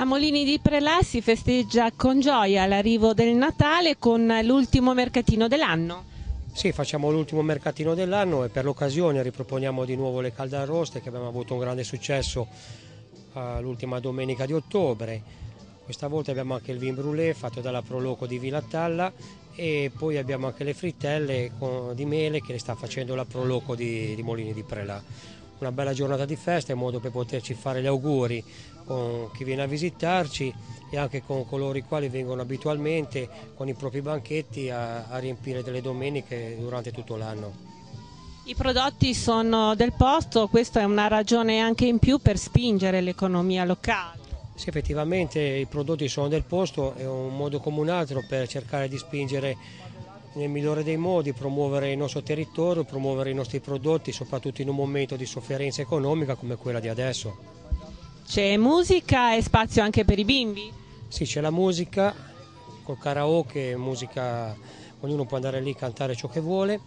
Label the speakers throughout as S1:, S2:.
S1: A Molini di Prelà si festeggia con gioia l'arrivo del Natale con l'ultimo mercatino dell'anno.
S2: Sì, facciamo l'ultimo mercatino dell'anno e per l'occasione riproponiamo di nuovo le calde arroste che abbiamo avuto un grande successo eh, l'ultima domenica di ottobre. Questa volta abbiamo anche il vin brûlé fatto dalla Proloco di Villa e poi abbiamo anche le frittelle di mele che le sta facendo la Proloco di, di Molini di Prelà una bella giornata di festa in modo per poterci fare gli auguri con chi viene a visitarci e anche con coloro i quali vengono abitualmente con i propri banchetti a, a riempire delle domeniche durante tutto l'anno.
S1: I prodotti sono del posto, questa è una ragione anche in più per spingere l'economia locale.
S2: Sì, effettivamente i prodotti sono del posto, è un modo come un altro per cercare di spingere nel migliore dei modi promuovere il nostro territorio, promuovere i nostri prodotti, soprattutto in un momento di sofferenza economica come quella di adesso. C'è musica e spazio anche per i bimbi? Sì, c'è la musica, col karaoke, musica, ognuno può andare lì e cantare ciò che vuole.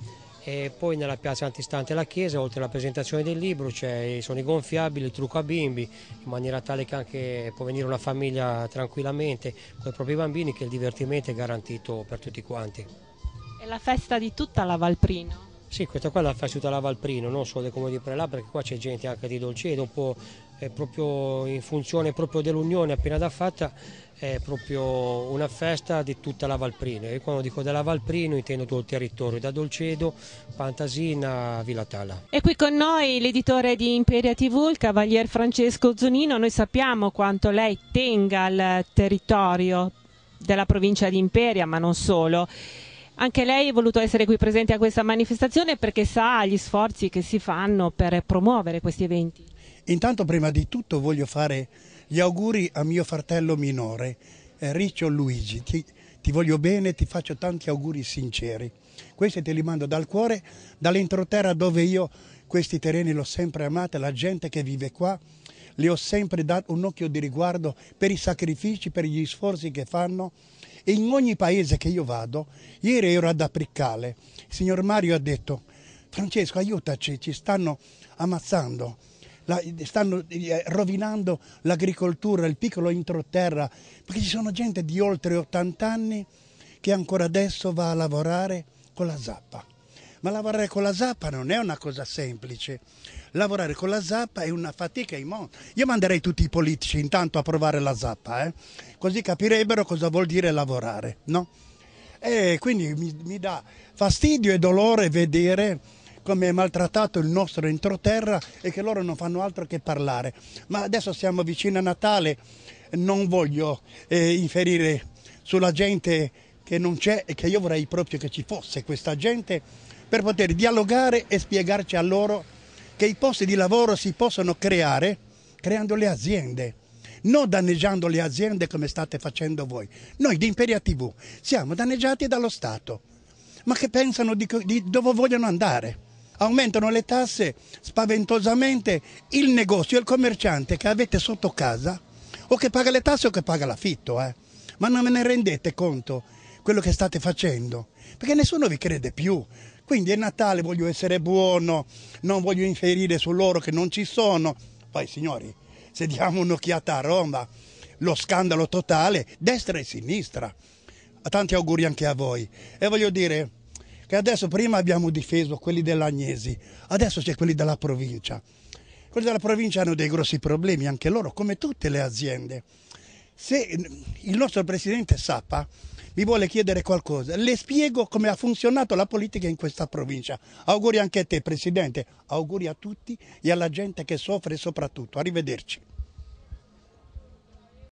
S2: E poi nella piazza antistante la chiesa, oltre alla presentazione del libro, sono i gonfiabili, il trucco a bimbi, in maniera tale che anche può venire una famiglia tranquillamente con i propri bambini, che il divertimento è garantito per tutti quanti.
S1: È la festa di tutta la Valprino?
S2: Sì, questa qua è la festa di tutta la Valprino, non solo del Comune di Prelà, perché qua c'è gente anche di Dolcedo, proprio in funzione proprio dell'unione appena da fatta è proprio una festa di tutta la Valprino e quando dico della Valprino intendo tutto il territorio da Dolcedo, Pantasina a Villa Tala.
S1: E qui con noi l'editore di Imperia TV, il cavalier Francesco Zunino, noi sappiamo quanto lei tenga al territorio della provincia di Imperia ma non solo anche lei ha voluto essere qui presente a questa manifestazione perché sa gli sforzi che si fanno
S3: per promuovere questi eventi. Intanto prima di tutto voglio fare gli auguri a mio fratello minore, eh, Riccio Luigi. Ti, ti voglio bene, ti faccio tanti auguri sinceri. Questi te li mando dal cuore, dall'entroterra dove io questi terreni l'ho sempre amata, la gente che vive qua, le ho sempre dato un occhio di riguardo per i sacrifici, per gli sforzi che fanno e in ogni paese che io vado, ieri ero ad Apricale, il signor Mario ha detto Francesco aiutaci, ci stanno ammazzando, la, stanno eh, rovinando l'agricoltura, il piccolo introterra, perché ci sono gente di oltre 80 anni che ancora adesso va a lavorare con la zappa ma lavorare con la zappa non è una cosa semplice. Lavorare con la zappa è una fatica immonda. Io manderei tutti i politici intanto a provare la zappa, eh? così capirebbero cosa vuol dire lavorare. No? E quindi mi, mi dà fastidio e dolore vedere come è maltrattato il nostro entroterra e che loro non fanno altro che parlare. Ma adesso siamo vicino a Natale, non voglio eh, inferire sulla gente che non c'è e che io vorrei proprio che ci fosse questa gente per poter dialogare e spiegarci a loro che i posti di lavoro si possono creare creando le aziende, non danneggiando le aziende come state facendo voi. Noi di Imperia TV siamo danneggiati dallo Stato, ma che pensano di, di dove vogliono andare? Aumentano le tasse spaventosamente il negozio, il commerciante che avete sotto casa o che paga le tasse o che paga l'affitto, eh? ma non me ne rendete conto quello che state facendo, perché nessuno vi crede più quindi è Natale, voglio essere buono, non voglio inferire su loro che non ci sono. Poi signori, se diamo un'occhiata a Roma, lo scandalo totale, destra e sinistra. Tanti auguri anche a voi. E voglio dire che adesso prima abbiamo difeso quelli dell'Agnesi, adesso c'è quelli della provincia. Quelli della provincia hanno dei grossi problemi, anche loro, come tutte le aziende se il nostro presidente Sappa mi vuole chiedere qualcosa, le spiego come ha funzionato la politica in questa provincia. Auguri anche a te Presidente, auguri a tutti e alla gente che soffre soprattutto. Arrivederci.